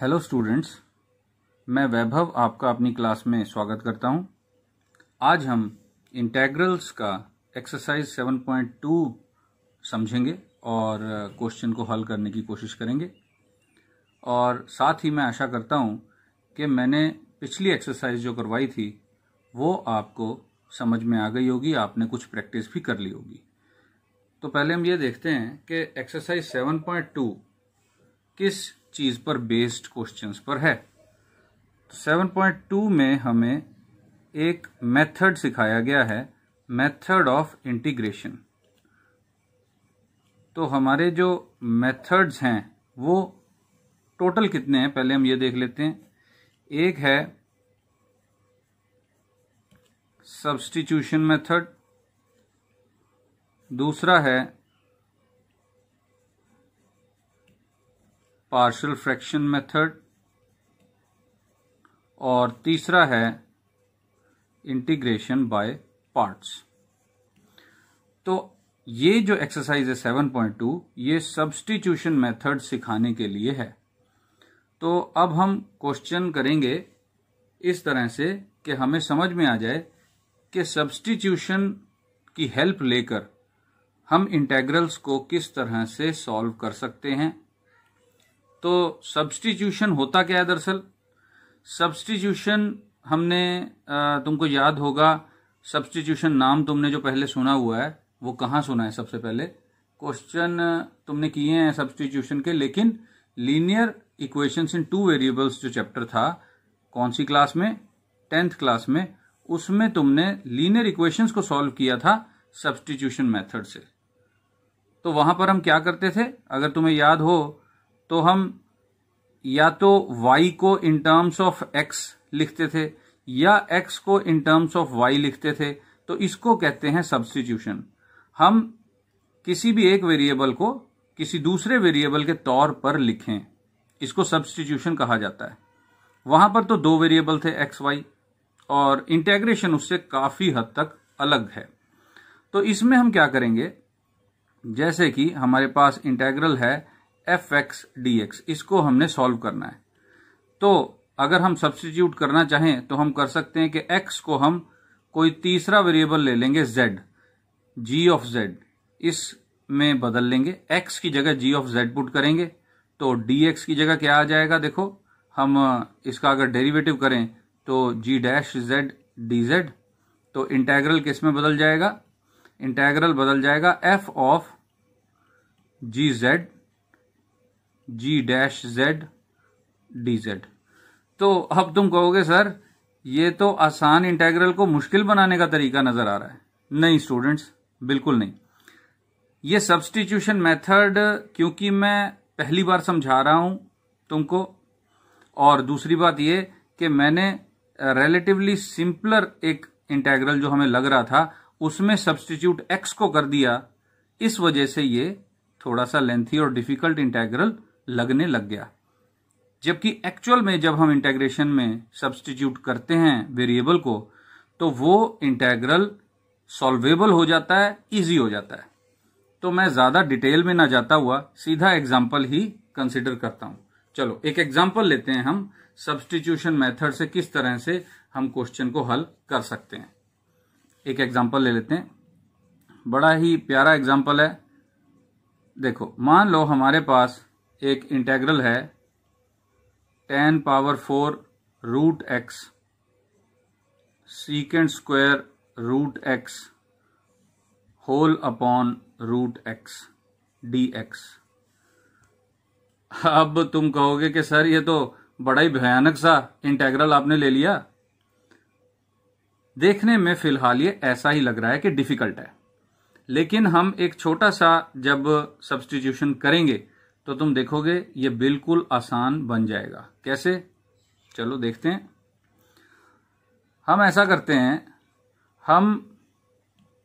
hello students मैं वैभव आपका अपनी क्लास में स्वागत करता हूं आज हम इंटेग्रल्स का एक्सरसाइज 7.2 समझेंगे और क्वेश्चन uh, को हल करने की कोशिश करेंगे और साथ ही मैं आशा करता हूं कि मैंने पिछली एक्सरसाइज जो करवाई थी वो आपको समझ में आ गई होगी आपने कुछ प्रैक्टिस भी कर ली होगी तो पहले हम ये देखते हैं कि एक्सरसाइज 7.2 किस चीज़ पर बेस्ड क्वेश्चंस पर है सेवन पॉइंट टू में हमें एक मेथड सिखाया गया है मेथड ऑफ इंटीग्रेशन तो हमारे जो मेथड्स हैं वो टोटल कितने हैं पहले हम ये देख लेते हैं एक है सब्स्टिट्यूशन मेथड दूसरा है पार्शल फ्रैक्शन मेथड और तीसरा है इंटीग्रेशन बाय पार्ट्स तो ये जो एक्सरसाइज है सेवन पॉइंट टू ये सब्सटीट्यूशन मेथड सिखाने के लिए है तो अब हम क्वेश्चन करेंगे इस तरह से कि हमें समझ में आ जाए कि सब्सटीट्यूशन की हेल्प लेकर हम इंटेग्रल्स को किस तरह से सॉल्व कर सकते हैं तो सब्सटीट्यूशन होता क्या है दरअसल सब्सटीट्यूशन हमने तुमको याद होगा सब्सटीट्यूशन नाम तुमने जो पहले सुना हुआ है वो कहाँ सुना है सबसे पहले क्वेश्चन तुमने किए हैं सब्सटीट्यूशन के लेकिन linear equations in two variables जो चैप्टर था कौन सी क्लास में टेंथ क्लास में उसमें तुमने लीनियर इक्वेशंस को सॉल्व किया था सब्सटीट्यूशन मेथड से तो वहां पर हम क्या करते थे अगर तुम्हें याद हो तो हम या तो y को इन टर्म्स ऑफ x लिखते थे या x को इन टर्म्स ऑफ y लिखते थे तो इसको कहते हैं सब्सटीट्यूशन हम किसी भी एक वेरिएबल को किसी दूसरे वेरिएबल के तौर पर लिखें इसको सब्सटीट्यूशन कहा जाता है वहां पर तो दो वेरिएबल थे एक्स वाई और इंटेग्रेशन उससे काफी हद तक अलग है तो इसमें हम क्या करेंगे जैसे कि हमारे पास इंटेग्रल है एफ एक्स डी एक्स इसको हमने सॉल्व करना है तो अगर हम सब्सटीट्यूट करना चाहें तो हम कर सकते हैं कि एक्स को हम कोई तीसरा वेरिएबल ले लेंगे जेड जी ऑफ जेड इस में बदल लेंगे एक्स की जगह जी ऑफ जेड पुट करेंगे तो डी एक्स की जगह क्या आ जाएगा देखो हम इसका अगर डेरिवेटिव करें तो g dash z D Z तो इंटेग्रल किस में बदल जाएगा इंटेग्रल बदल जाएगा f of g z g dash z D Z तो अब तुम कहोगे सर ये तो आसान इंटेग्रल को मुश्किल बनाने का तरीका नजर आ रहा है नहीं स्टूडेंट्स बिल्कुल नहीं ये सब्सटीट्यूशन मेथड क्योंकि मैं पहली बार समझा रहा हूं तुमको और दूसरी बात ये कि मैंने रिलेटिवली सिंपलर एक इंटेग्रल जो हमें लग रहा था उसमें सब्सटीट्यूट एक्स को कर दिया इस वजह से ये थोड़ा सा लेंथी और डिफिकल्ट इंटेग्रल लगने लग गया जबकि एक्चुअल में जब हम इंटेग्रेशन में सब्सटीट्यूट करते हैं वेरिएबल को तो वो इंटेग्रल सॉल्वेबल हो जाता है इजी हो जाता है तो मैं ज्यादा डिटेल में ना जाता हुआ सीधा एग्जाम्पल ही कंसिडर करता हूं चलो एक एग्जाम्पल लेते हैं हम सब्सटीट्यूशन मेथड से किस तरह से हम क्वेश्चन को हल कर सकते हैं एक एग्जाम्पल ले लेते हैं बड़ा ही प्यारा एग्जाम्पल है देखो मान लो हमारे पास एक इंटेग्रल है tan power four root x secant square root x whole upon root x D x अब तुम कहोगे कि सर ये तो बड़ा ही भयानक सा इंटेग्रल आपने ले लिया देखने में फिलहाल ये ऐसा ही लग रहा है कि डिफिकल्ट है लेकिन हम एक छोटा सा जब सब्सटीट्यूशन करेंगे तो तुम देखोगे ये बिल्कुल आसान बन जाएगा कैसे चलो देखते हैं हम ऐसा करते हैं हम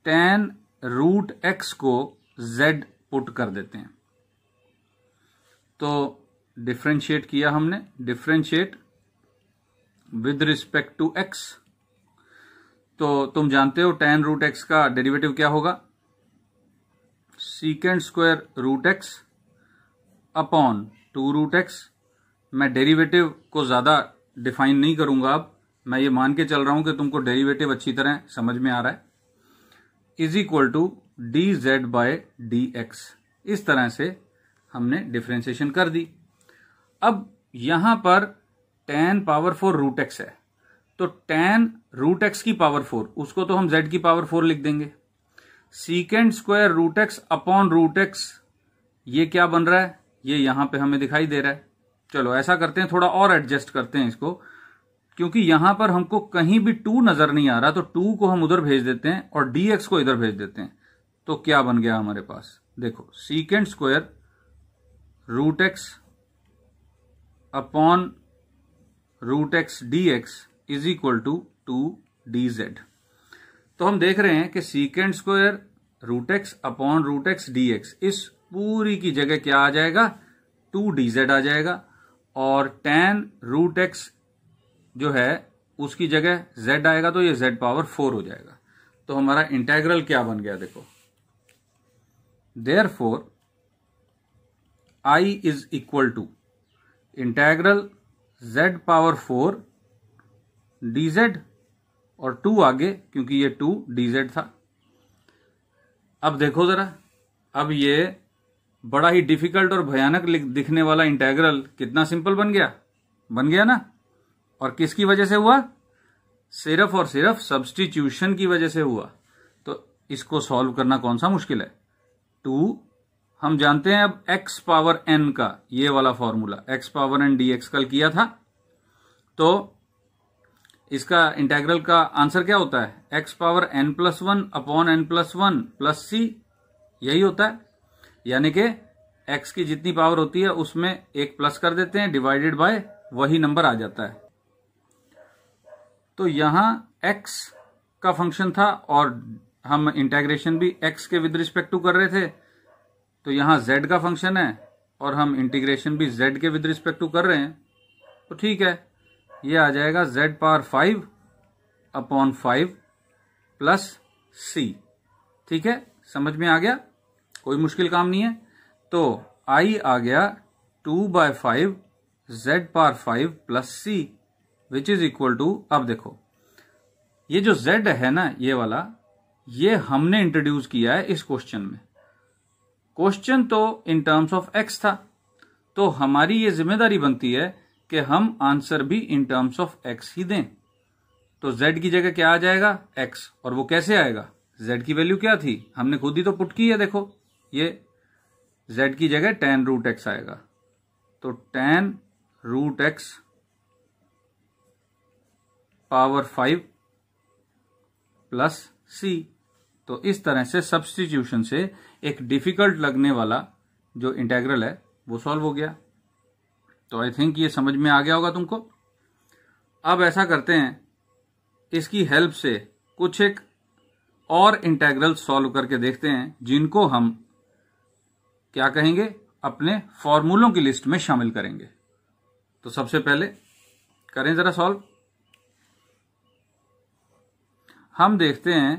टेन रूट एक्स को जेड पुट कर देते हैं तो डिफ्रेंशिएट किया हमने differentiate with respect to x तो तुम जानते हो टेन रूट एक्स का डेरिवेटिव क्या होगा secant square root x upon two root x मैं डेरिवेटिव को ज़्यादा डिफाइन नहीं करूंगा अब मैं ये मान के चल रहा हूं कि तुमको डेरिवेटिव अच्छी तरह समझ में आ रहा है is equal to D z by d x इस तरह से हमने डिफ्रेंसिएशन कर दी अब यहां पर tan power four root x है तो टेन रूट एक्स की पावर फोर उसको तो हम जेड की पावर फोर लिख देंगे secant square root x upon root x ये क्या बन रहा है ये यहां पे हमें दिखाई दे रहा है चलो ऐसा करते हैं थोड़ा और एडजस्ट करते हैं इसको क्योंकि यहां पर हमको कहीं भी टू नजर नहीं आ रहा तो टू को हम उधर भेज देते हैं और dx को इधर भेज देते हैं तो क्या बन गया हमारे पास देखो secant square root x upon root x D x is equal to two D Z तो हम देख रहे हैं कि secant square root x upon root x D x इस पूरी की जगह क्या आ जाएगा टू डी जेड आ जाएगा और टेन रूट एक्स जो है उसकी जगह जेड आएगा तो ये जेड पावर फोर हो जाएगा तो हमारा इंटेग्रल क्या बन गया देखो therefore I is equal to integral z power four d z और टू आगे क्योंकि ये टू डी जेड था अब देखो जरा अब ये बड़ा ही डिफिकल्ट और भयानक दिखने वाला इंटेग्रल कितना सिंपल बन गया बन गया ना और किसकी वजह से हुआ सिर्फ और सिर्फ सब्सटीट्यूशन की वजह से हुआ तो इसको सॉल्व करना कौन सा मुश्किल है टू हम जानते हैं अब x पावर n का ये वाला formula x power n dx कल किया था तो इसका इंटेग्रल का आंसर क्या होता है x power n plus one upon n plus one plus c यही होता है यानी कि एक्स की जितनी पावर होती है उसमें एक प्लस कर देते हैं डिवाइडेड बाय वही नंबर आ जाता है तो यहां एक्स का फंक्शन था और हम इंटेग्रेशन भी एक्स के विद रिस्पेक्ट टू कर रहे थे तो यहां जेड का फंक्शन है और हम इंटीग्रेशन भी जेड के विद रिस्पेक्ट टू कर रहे हैं तो ठीक है ये आ जाएगा z power five upon five plus c ठीक है समझ में आ गया कोई मुश्किल काम नहीं है तो आई आ गया two by five z power five plus c which is equal to अब देखो ये जो जेड है ना ये वाला ये हमने इंट्रोड्यूस किया है इस क्वेश्चन में क्वेश्चन तो इन टर्म्स ऑफ एक्स था तो हमारी ये जिम्मेदारी बनती है कि हम आंसर भी इन टर्म्स ऑफ एक्स ही दें तो जेड की जगह क्या आ जाएगा एक्स और वो कैसे आएगा जेड की वैल्यू क्या थी हमने खुद ही तो पुट की है देखो ये z की जगह टेन रूट एक्स आएगा तो tan root x power five plus सी तो इस तरह से सब्सटीट्यूशन से एक डिफिकल्ट लगने वाला जो इंटेग्रल है वो सॉल्व हो गया तो आई थिंक ये समझ में आ गया होगा तुमको अब ऐसा करते हैं इसकी हेल्प से कुछ एक और इंटेग्रल सॉल्व करके देखते हैं जिनको हम क्या कहेंगे अपने फॉर्मूलों की लिस्ट में शामिल करेंगे तो सबसे पहले करें जरा सॉल्व हम देखते हैं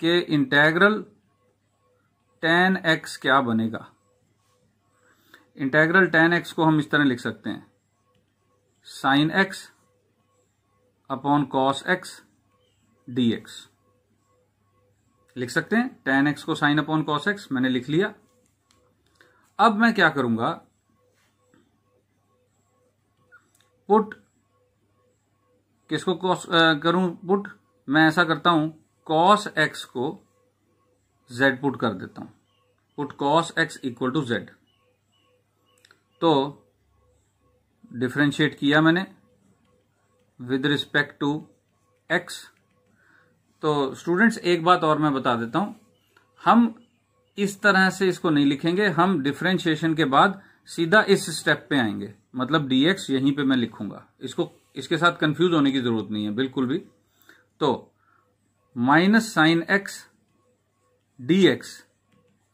कि इंटेग्रल टेन एक्स क्या बनेगा इंटेग्रल टेन एक्स को हम इस तरह लिख सकते हैं sine x upon cos x D x लिख सकते हैं टेन एक्स को साइन अपॉन कॉस एक्स मैंने लिख लिया अब मैं क्या करूंगा पुट किसको कॉस करूं पुट मैं ऐसा करता हूं कॉस एक्स को जेड पुट कर देता हूं put cos x equal to z तो डिफ्रेंशिएट किया मैंने विद रिस्पेक्ट टू एक्स तो स्टूडेंट्स एक बात और मैं बता देता हूं हम इस तरह से इसको नहीं लिखेंगे हम डिफ्रेंशिएशन के बाद सीधा इस स्टेप पे आएंगे मतलब dx यहीं पे मैं लिखूंगा इसको इसके साथ कंफ्यूज होने की जरूरत नहीं है बिल्कुल भी तो minus sine x D x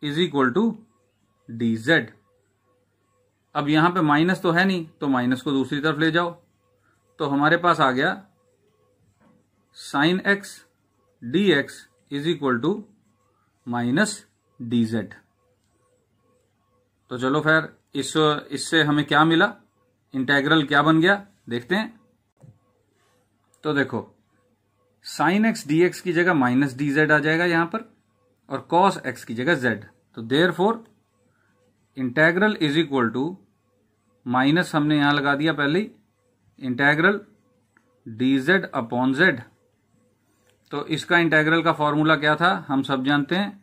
is equal to D z अब यहां पे माइनस तो है नहीं तो माइनस को दूसरी तरफ ले जाओ तो हमारे पास आ गया sine x D x is equal to minus dz तो चलो फिर इस इससे हमें क्या मिला इंटेग्रल क्या बन गया देखते हैं तो देखो साइन एक्स डी एक्स की जगह माइनस डी जेड आ जाएगा यहां पर और कॉस एक्स की जगह जेड तो therefore integral is equal to minus हमने यहां लगा दिया पहले integral D Z upon z तो इसका इंटेग्रल का फॉर्मूला क्या था हम सब जानते हैं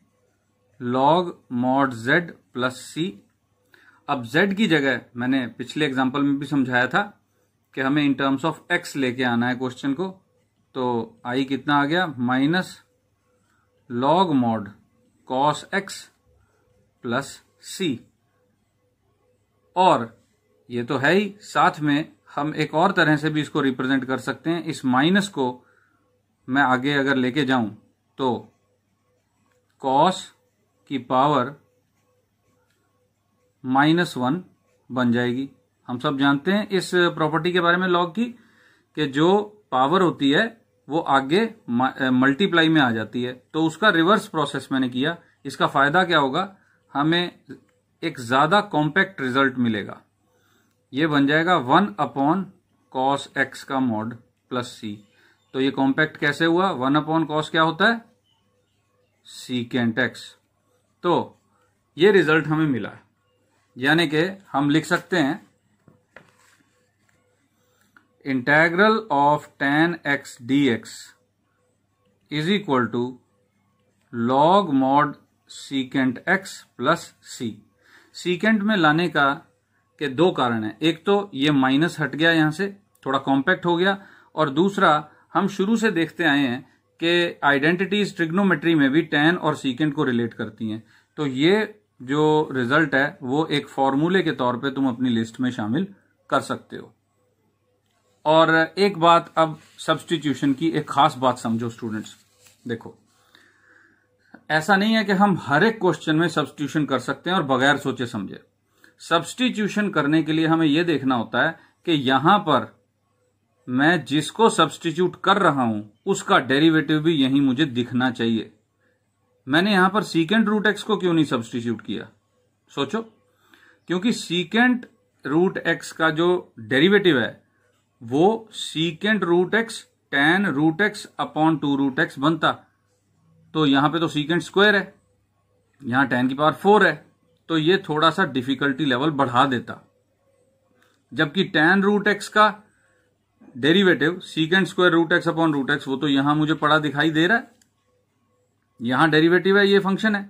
लॉग मॉड जेड प्लस सी अब z की जगह मैंने पिछले एग्जाम्पल में भी समझाया था कि हमें इन टर्म्स ऑफ x लेके आना है क्वेश्चन को तो i कितना आ गया minus log mod cos x plus c और ये तो है ही साथ में हम एक और तरह से भी इसको रिप्रेजेंट कर सकते हैं इस माइनस को मैं आगे अगर लेके जाऊं तो कॉस की पावर माइनस वन बन जाएगी हम सब जानते हैं इस प्रॉपर्टी के बारे में लॉग की कि जो पावर होती है वो आगे मल्टीप्लाई में आ जाती है तो उसका रिवर्स प्रोसेस मैंने किया इसका फायदा क्या होगा हमें एक ज्यादा कॉम्पैक्ट रिजल्ट मिलेगा ये बन जाएगा वन अपॉन कॉस एक्स का मॉड प्लस सी तो ये कॉम्पैक्ट कैसे हुआ वन अपॉन कॉस क्या होता है सी कैंट एक्स तो ये रिजल्ट हमें मिला यानी कि हम लिख सकते हैं integral of tan x D x is equal to log mod secant x plus c secant में लाने का के दो कारण है एक तो ये माइनस हट गया यहां से थोड़ा कॉम्पैक्ट हो गया और दूसरा हम शुरू से देखते आए हैं कि आइडेंटिटीज ट्रिग्नोमेट्री में भी टेन और सीकेंट को रिलेट करती हैं तो ये जो रिजल्ट है वो एक फॉर्मूले के तौर पे तुम अपनी लिस्ट में शामिल कर सकते हो और एक बात अब सब्सटीट्यूशन की एक खास बात समझो स्टूडेंट्स देखो ऐसा नहीं है कि हम हर एक क्वेश्चन में सब्सटीट्यूशन कर सकते हैं और बगैर सोचे समझे सब्सटीट्यूशन करने के लिए हमें यह देखना होता है कि यहां पर मैं जिसको सब्सटीट्यूट कर रहा हूं उसका डेरिवेटिव भी यही मुझे दिखना चाहिए मैंने यहां पर सीकेंट रूट एक्स को क्यों नहीं सब्सटीट्यूट किया सोचो क्योंकि सीकेंट रूट एक्स का जो डेरिवेटिव है वो secant root x tan root x upon two root x बनता तो यहां पे तो सीकेंट स्क्वायर है यहां टेन की पावर फोर है तो ये थोड़ा सा डिफिकल्टी लेवल बढ़ा देता जबकि टेन रूट एक्स का derivative secant square root x upon root x वो तो यहां मुझे पड़ा दिखाई दे रहा है यहां डेरिवेटिव है ये फंक्शन है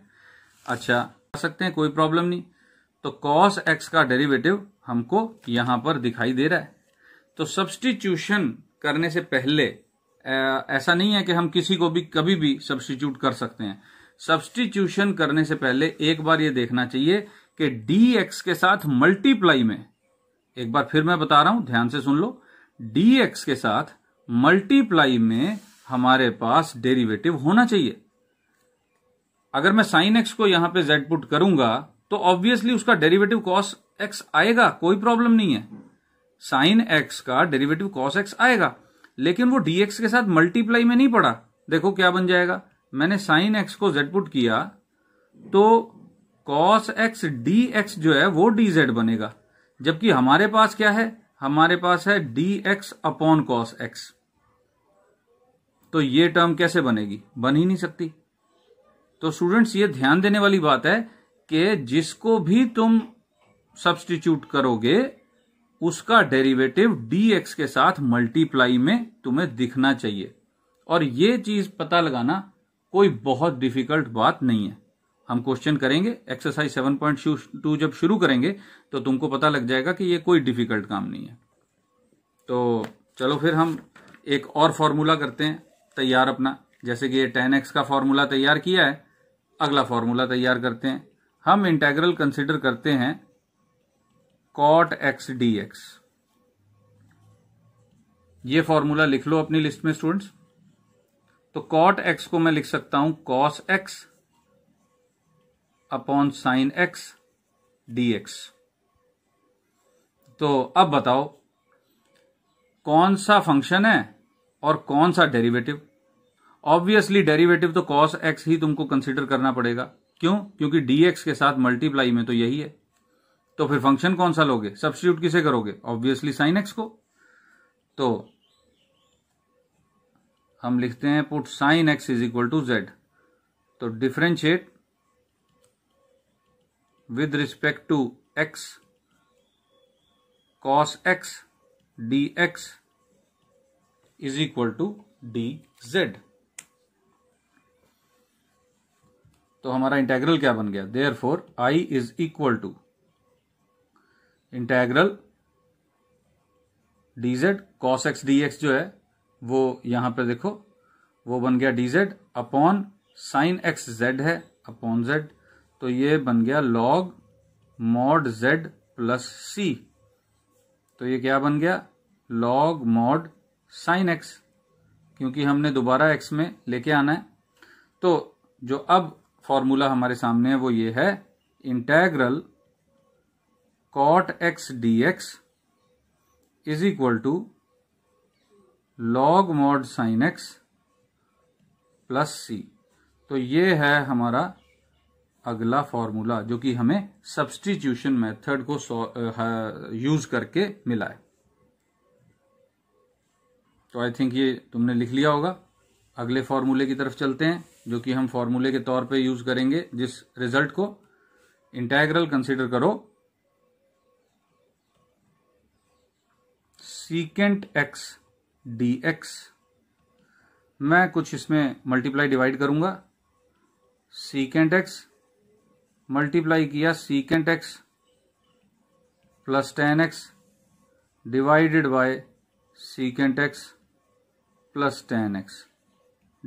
अच्छा कर सकते हैं कोई प्रॉब्लम नहीं तो कॉस एक्स का डेरिवेटिव हमको यहां पर दिखाई दे रहा है तो सब्सटीट्यूशन करने से पहले ऐसा नहीं है कि हम किसी को भी कभी भी सब्सटीट्यूट कर सकते हैं सब्सटीट्यूशन करने से पहले एक बार ये देखना चाहिए कि डी एक्स के साथ मल्टीप्लाई में एक बार फिर मैं बता रहा हूं ध्यान से सुन लो डी एक्स के साथ मल्टीप्लाई में हमारे पास डेरिवेटिव होना चाहिए अगर मैं साइन एक्स को यहां पे जेड पुट करूंगा तो ऑब्वियसली उसका डेरिवेटिव कॉस एक्स आएगा कोई प्रॉब्लम नहीं है साइन एक्स का डेरिवेटिव कॉस एक्स आएगा लेकिन वो डीएक्स के साथ मल्टीप्लाई में नहीं पड़ा देखो क्या बन जाएगा मैंने साइन एक्स को जेड पुट किया तो कॉस एक्स डी एक्स जो है वो डी जेड बनेगा जबकि हमारे पास क्या है हमारे पास है d x upon cos x तो ये टर्म कैसे बनेगी बन ही नहीं सकती तो स्टूडेंट्स ये ध्यान देने वाली बात है कि जिसको भी तुम सब्सटीट्यूट करोगे उसका डेरिवेटिव डी एक्स के साथ मल्टीप्लाई में तुम्हें दिखना चाहिए और ये चीज पता लगाना कोई बहुत डिफिकल्ट बात नहीं है हम क्वेश्चन करेंगे एक्सरसाइज सेवन पॉइंट टू जब शुरू करेंगे तो तुमको पता लग जाएगा कि ये कोई डिफिकल्ट काम नहीं है तो चलो फिर हम एक और फॉर्मूला करते हैं तैयार अपना जैसे कि ये टेन एक्स का फॉर्मूला तैयार किया है अगला फॉर्मूला तैयार करते हैं हम इंटेग्रल कंसिडर करते हैं कॉट एक्स डी एक्स ये फॉर्मूला लिख लो अपनी लिस्ट में स्टूडेंट्स तो कॉट एक्स को मैं लिख सकता हूं cos x upon sine x D x तो अब बताओ कौन सा फंक्शन है और कौन सा डेरिवेटिव ऑब्वियसली डेरिवेटिव तो कॉस एक्स ही तुमको कंसिडर करना पड़ेगा क्यों क्योंकि डीएक्स के साथ मल्टीप्लाई में तो यही है तो फिर फंक्शन कौन सा लोगे सब्सिट्यूट किसे करोगे ऑब्वियसली साइन एक्स को तो हम लिखते हैं put sine x is equal to z तो differentiate with respect to x cos x D x is equal to D Z तो हमारा इंटेग्रल क्या बन गया therefore I is equal to integral cos x D x जो है वो यहां पे देखो वो बन गया z upon sine x z है अपॉन जेड तो ये बन गया लॉग मॉड जेड प्लस सी तो ये क्या बन गया लॉग मॉड साइन एक्स क्योंकि हमने दोबारा एक्स में लेके आना है तो जो अब फॉर्मूला हमारे सामने है वो ये है integral cot x D x is equal to log mod sine x plus सी तो ये है हमारा अगला फॉर्मूला जो कि हमें सब्सटीट्यूशन मेथड को यूज करके मिला है तो आई थिंक ये तुमने लिख लिया होगा अगले फॉर्मूले की तरफ चलते हैं जो कि हम फॉर्मूले के तौर पे यूज करेंगे जिस रिजल्ट को इंटाइग्रल कंसीडर करो सीकेंट एक्स डी एक्स मैं कुछ इसमें मल्टीप्लाई डिवाइड करूंगा सीकेंट एक्स मल्टीप्लाई किया secant x plus tan x divided by secant x plus tan x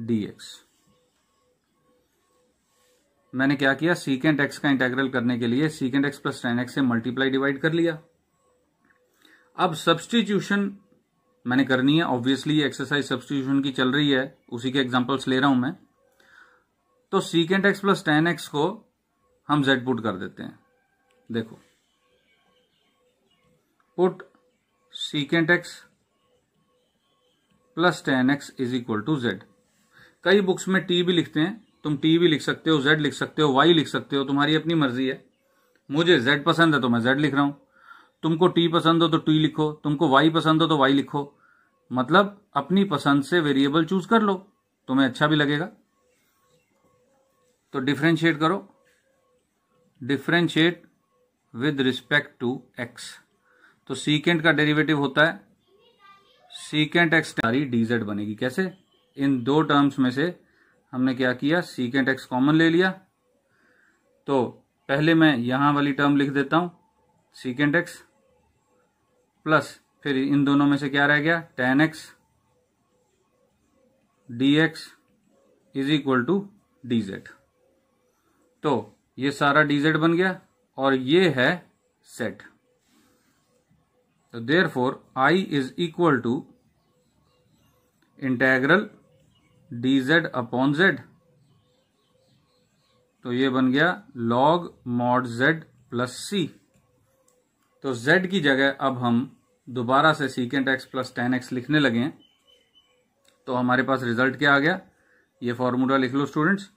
D x मैंने क्या किया सीकेंट एक्स का इंटेग्रल करने के लिए secant x plus tan x से मल्टीप्लाई डिवाइड कर लिया अब सब्सटीट्यूशन मैंने करनी है ऑब्वियसली एक्सरसाइज सब्सटीट्यूशन की चल रही है उसी के एग्जाम्पल्स ले रहा हूं मैं तो secant x plus tan x को हम जेड पुट कर देते हैं देखो put secant x plus tan x is equal to z कई बुक्स में टी भी लिखते हैं तुम टी भी लिख सकते हो जेड लिख सकते हो वाई लिख सकते हो तुम्हारी अपनी मर्जी है मुझे जेड पसंद है तो मैं जेड लिख रहा हूं तुमको टी पसंद हो तो टी लिखो तुमको वाई पसंद हो तो वाई लिखो मतलब अपनी पसंद से वेरिएबल चूज कर लो तुम्हें अच्छा भी लगेगा तो डिफ्रेंशिएट करो differentiate with respect to x तो सीकेंट का डेरिवेटिव होता है सीकेंट एक्स डी डीजेड बनेगी कैसे इन दो टर्म्स में से हमने क्या किया सीकेंट एक्स कॉमन ले लिया तो पहले मैं यहां वाली टर्म लिख देता हूं सीकेंट एक्स प्लस फिर इन दोनों में से क्या रह गया tan x D x is equal to D Z तो ये सारा डी जेड बन गया और ये है सेट तो therefore I is equal to integral D Z upon z तो ये बन गया लॉग मॉड जेड प्लस सी तो जेड की जगह अब हम दोबारा से secant x plus tan x लिखने लगे हैं तो हमारे पास रिजल्ट क्या आ गया ये फॉर्मूला लिख लो students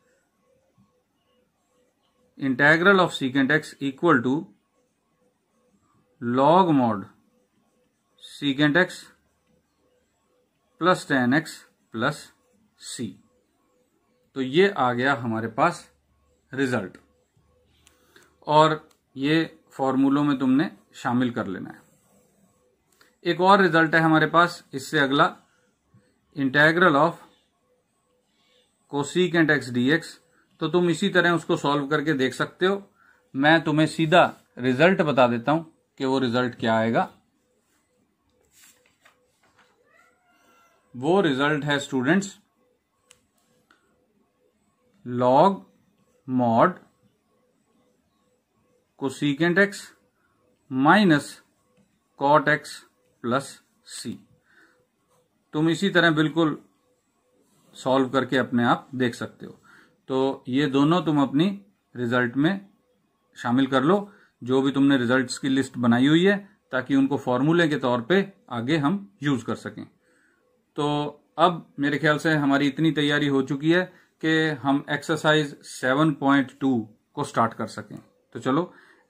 integral of secant x equal to log mod secant x plus tan x plus सी तो ये आ गया हमारे पास रिजल्ट और ये फॉर्मूलों में तुमने शामिल कर लेना है एक और रिजल्ट है हमारे पास इससे अगला integral of cosecant x D x तो तुम इसी तरह उसको सॉल्व करके देख सकते हो मैं तुम्हें सीधा रिजल्ट बता देता हूं कि वो रिजल्ट क्या आएगा वो रिजल्ट है students log mod cosecant x minus cot x plus c तुम इसी तरह बिल्कुल सॉल्व करके अपने आप देख सकते हो तो ये दोनों तुम अपनी रिजल्ट में शामिल कर लो जो भी तुमने रिजल्ट्स की लिस्ट बनाई हुई है ताकि उनको फॉर्मूले के तौर पे आगे हम यूज कर सकें तो अब मेरे ख्याल से हमारी इतनी तैयारी हो चुकी है कि हम एक्सरसाइज 7.2 को स्टार्ट कर सकें तो चलो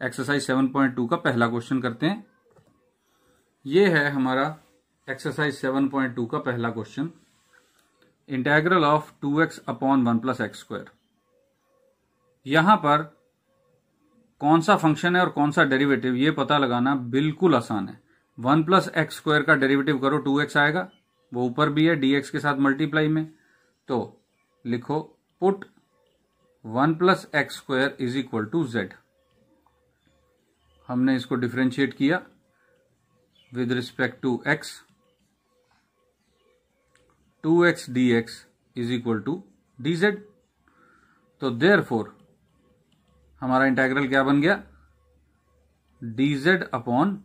एक्सरसाइज 7.2 का पहला क्वेश्चन करते हैं ये है हमारा एक्सरसाइज 7.2 का पहला question integral of 2x x upon one plus x square यहां पर कौन सा फंक्शन है और कौन सा डेरिवेटिव ये पता लगाना बिल्कुल आसान है वन प्लस एक्स स्क्वायर का डेरिवेटिव करो टू एक्स आएगा वो ऊपर भी है डीएक्स के साथ मल्टीप्लाई में तो लिखो put one plus x square is equal to z हमने इसको डिफ्रेंशिएट किया with respect to x two x D x is equal to D Z तो देयर फोर हमारा इंटेग्रल क्या बन गया डी जेड अपॉन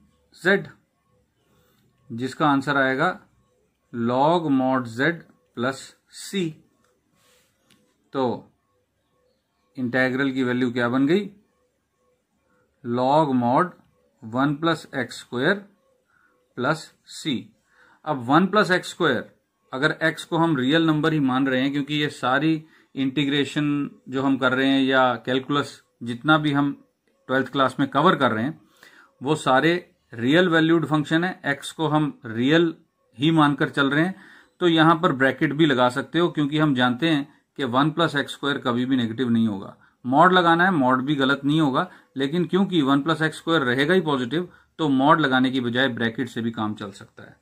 जेड जिसका आंसर आएगा लॉग मॉड जेड प्लस सी तो इंटेग्रल की वैल्यू क्या बन गई log mod one plus x square plus सी अब वन प्लस एक्स स्क्वायर अगर एक्स को हम रियल नंबर ही मान रहे हैं क्योंकि ये सारी इंटीग्रेशन जो हम कर रहे हैं या कैलकुलस जितना भी हम ट्वेल्थ क्लास में कवर कर रहे हैं वो सारे रियल वैल्यूड फंक्शन है एक्स को हम रियल ही मानकर चल रहे हैं तो यहां पर ब्रैकेट भी लगा सकते हो क्योंकि हम जानते हैं कि वन प्लस एक्स स्क्वायर कभी भी नेगेटिव नहीं होगा मॉड लगाना है मॉड भी गलत नहीं होगा लेकिन क्योंकि वन प्लस एक्स स्क्वायर रहेगा ही पॉजिटिव तो मॉड लगाने की बजाय ब्रैकेट से भी काम चल सकता है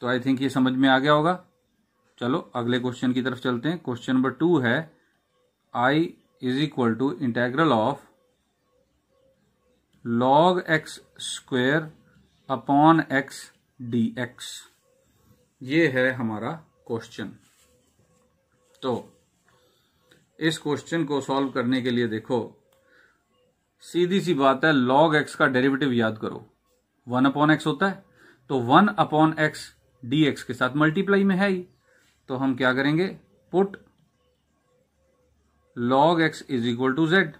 तो आई थिंक ये समझ में आ गया होगा चलो अगले क्वेश्चन की तरफ चलते हैं क्वेश्चन नंबर टू है I is equal to integral of log x square upon x D x ये है हमारा क्वेश्चन तो इस क्वेश्चन को सॉल्व करने के लिए देखो सीधी सी बात है लॉग एक्स का डेरिवेटिव याद करो वन अपॉन एक्स होता है तो one upon x D x के साथ मल्टीप्लाई में है ही तो हम क्या करेंगे put log X is equal to Z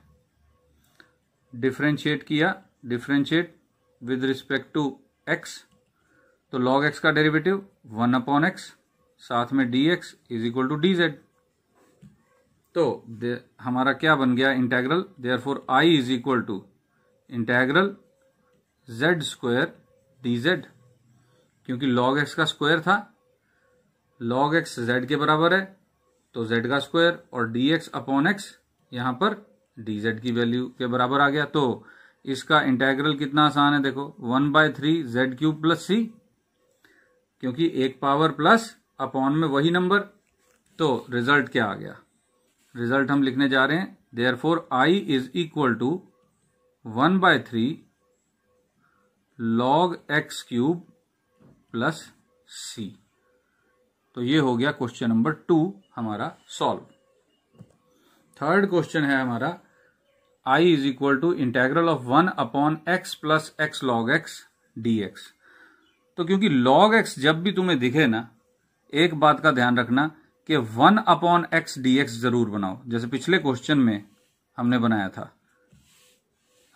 differentiate किया differentiate with respect to x तो लॉग एक्स का डेरिवेटिव वन अपॉन एक्स साथ में D x is equal to D Z तो हमारा क्या बन गया integral therefore I is equal to integral Z square D Z क्योंकि लॉग एक्स का स्क्वायर था लॉग एक्स जेड के बराबर है तो जेड का स्क्वायर और डी एक्स अपॉन एक्स यहां पर डी जेड की वैल्यू के बराबर आ गया तो इसका इंटेग्रल कितना आसान है देखो one by three Z cube plus C क्योंकि एक पावर प्लस अपॉन में वही नंबर तो रिजल्ट क्या आ गया रिजल्ट हम लिखने जा रहे हैं therefore I is equal to one by three log X cube plus सी तो ये हो गया क्वेश्चन नंबर टू हमारा सॉल्व थर्ड क्वेश्चन है हमारा I is equal to integral of one upon X plus X log X D x तो क्योंकि log x जब भी तुम्हें दिखे ना एक बात का ध्यान रखना कि one upon x D X जरूर बनाओ जैसे पिछले क्वेश्चन में हमने बनाया था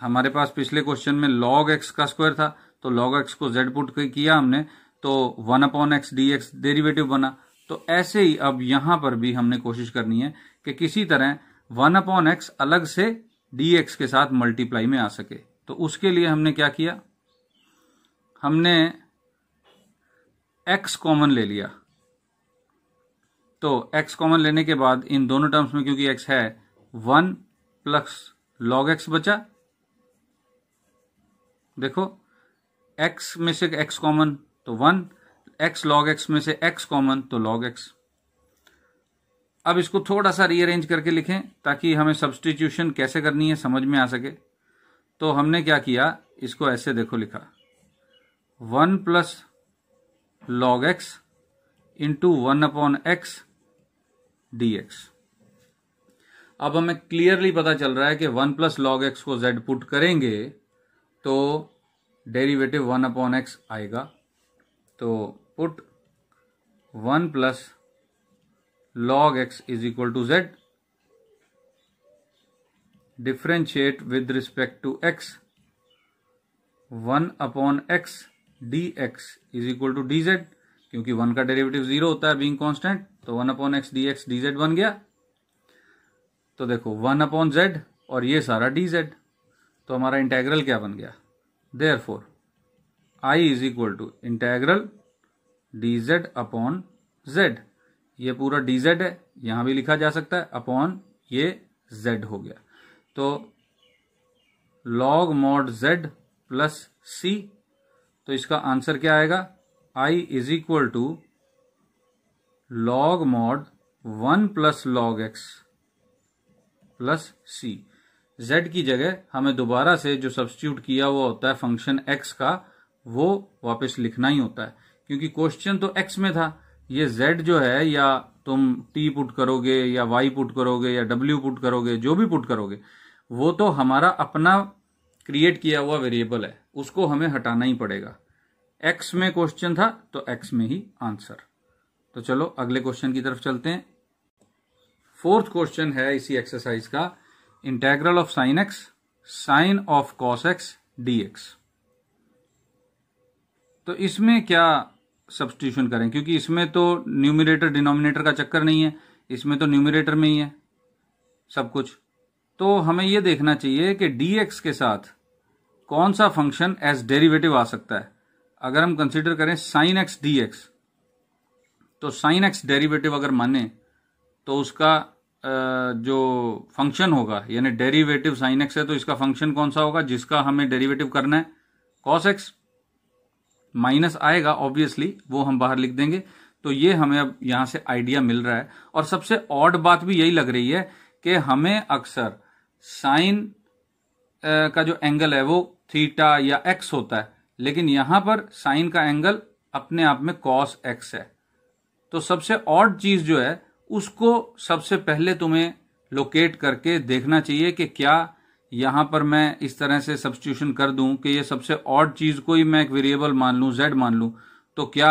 हमारे पास पिछले क्वेश्चन में लॉग एक्स का स्क्वायर था तो लॉग एक्स को जेड पुट किया हमने तो one upon x D X derivative बना तो ऐसे ही अब यहां पर भी हमने कोशिश करनी है कि किसी तरह वन अपॉन एक्स अलग से डी एक्स के साथ मल्टीप्लाई में आ सके तो उसके लिए हमने क्या किया हमने एक्स कॉमन ले लिया तो x कॉमन लेने के बाद इन दोनों टर्म्स में क्योंकि x है वन प्लस लॉग एक्स बचा देखो x में से x कॉमन तो वन x लॉग x में से x कॉमन तो लॉग x अब इसको थोड़ा सा रीअरेंज करके लिखें ताकि हमें सब्सटीट्यूशन कैसे करनी है समझ में आ सके तो हमने क्या किया इसको ऐसे देखो लिखा one plus log X into one upon X dx अब हमें क्लियरली पता चल रहा है कि वन प्लस लॉग एक्स को जेड पुट करेंगे तो डेरिवेटिव वन अपॉन एक्स आएगा तो put one plus log X is equal to Z differentiate with respect to X one upon x D x is equal to D Z क्योंकि one का derivative zero होता है being constant तो one upon x D X D Z बन गया तो देखो one upon Z और ये सारा डी जेड तो हमारा इंटेग्रल क्या बन गया therefore I is equal to integral D Z upon Z ये पूरा डी जेड है यहां भी लिखा जा सकता है अपॉन ये जेड हो गया तो लॉग मॉड जेड प्लस सी तो इसका आंसर क्या आएगा I is equal to log mod 1 plus log X plus C Z की जगह हमें दोबारा से जो सब्सिट्यूट किया हुआ होता है फंक्शन एक्स का वो वापस लिखना ही होता है क्योंकि क्वेश्चन तो एक्स में था ये जेड जो है या तुम टी पुट करोगे या वाई पुट करोगे या डब्ल्यू पुट करोगे जो भी पुट करोगे वो तो हमारा अपना क्रिएट किया हुआ वेरिएबल है उसको हमें हटाना ही पड़ेगा एक्स में क्वेश्चन था तो एक्स में ही आंसर तो चलो अगले क्वेश्चन की तरफ चलते हैं फोर्थ क्वेश्चन है इसी एक्सरसाइज का integral of sine X sine of cos x D x तो इसमें क्या सब्सटीट्यूशन करें क्योंकि इसमें तो न्यूमिनेटर डिनोमिनेटर का चक्कर नहीं है इसमें तो न्यूमिनेटर में ही है सब कुछ तो हमें यह देखना चाहिए कि डीएक्स के साथ कौन सा फंक्शन एज डेरिवेटिव आ सकता है अगर हम कंसिडर करें साइन एक्स डी एक्स तो साइन एक्स डेरिवेटिव अगर माने तो उसका जो फंक्शन होगा यानी डेरिवेटिव साइन एक्स है तो इसका फंक्शन कौन सा होगा जिसका हमें डेरिवेटिव करना है कॉस एक्स माइनस आएगा ऑब्वियसली वो हम बाहर लिख देंगे तो ये हमें अब यहां से आइडिया मिल रहा है और सबसे ऑड बात भी यही लग रही है कि हमें अक्सर साइन का जो एंगल है वो थीटा या एक्स होता है लेकिन यहां पर साइन का एंगल अपने आप में कॉस एक्स है तो सबसे ऑड चीज जो है उसको सबसे पहले तुम्हें लोकेट करके देखना चाहिए कि क्या यहां पर मैं इस तरह से सब्सटीट्यूशन कर दूं कि ये सबसे ऑड चीज को ही मैं एक वेरिएबल मान लू जेड मान लू तो क्या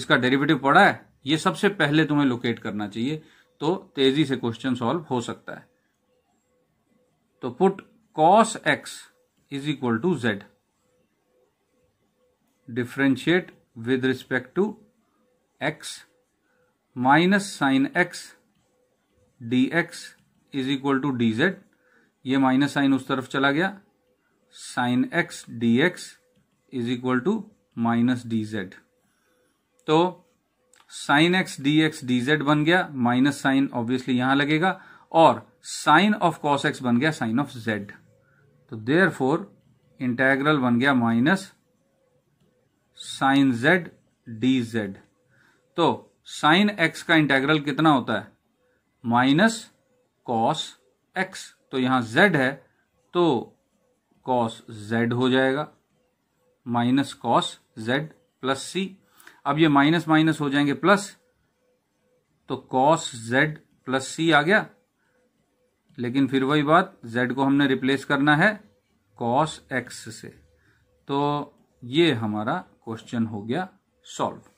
इसका डेरिवेटिव पड़ा है ये सबसे पहले तुम्हें लोकेट करना चाहिए तो तेजी से क्वेश्चन सॉल्व हो सकता है तो put cos X is equal to Z differentiate with respect to X minus sine x D x is equal to D Z ये माइनस साइन उस तरफ चला गया sine x D x is equal to minus D Z तो sine x D X D Z बन गया minus sign obviously यहां लगेगा और साइन ऑफ कॉस एक्स बन गया साइन ऑफ जेड तो देयर फोर इंटेग्रल बन गया minus sine Z D Z तो साइन एक्स का इंटेग्रल कितना होता है माइनस कॉस एक्स तो यहां जेड है तो कॉस जेड हो जाएगा माइनस कॉस जेड प्लस सी अब ये माइनस माइनस हो जाएंगे प्लस तो कॉस जेड प्लस सी आ गया लेकिन फिर वही बात जेड को हमने रिप्लेस करना है कॉस एक्स से तो ये हमारा क्वेश्चन हो गया सॉल्व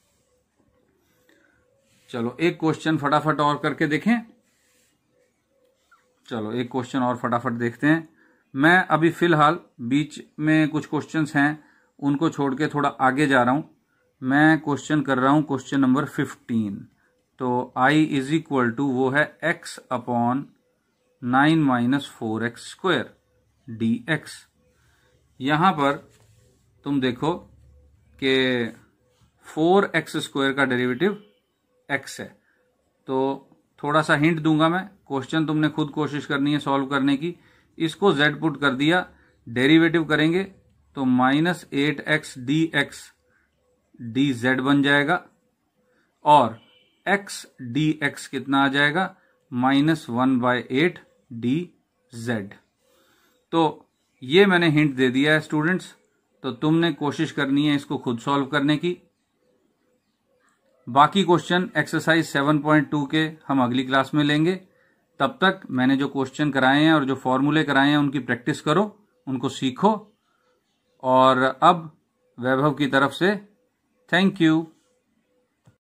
चलो एक क्वेश्चन फटाफट और करके देखें चलो एक क्वेश्चन और फटाफट देखते हैं मैं अभी फिलहाल बीच में कुछ क्वेश्चंस हैं उनको छोड़ के थोड़ा आगे जा रहा हूं मैं क्वेश्चन कर रहा हूं क्वेश्चन नंबर फिफ्टीन तो आई इज इक्वल टू वो है X upon nine minus four X square D X यहां पर तुम देखो कि फोर एक्स स्क्वायर का डेरिवेटिव एक्स है तो थोड़ा सा हिंट दूंगा मैं क्वेश्चन तुमने खुद कोशिश करनी है सॉल्व करने की इसको जेड पुट कर दिया डेरिवेटिव करेंगे तो minus eight X D X D Z बन जाएगा और एक्स डी एक्स कितना आ जाएगा minus one by eight D Z तो ये मैंने हिंट दे दिया है स्टूडेंट्स तो तुमने कोशिश करनी है इसको खुद सॉल्व करने की बाकी क्वेश्चन एक्सरसाइज 7.2 के हम अगली क्लास में लेंगे तब तक मैंने जो क्वेश्चन कराए हैं और जो फॉर्मूले कराए हैं उनकी प्रैक्टिस करो उनको सीखो और अब वैभव की तरफ से थैंक यू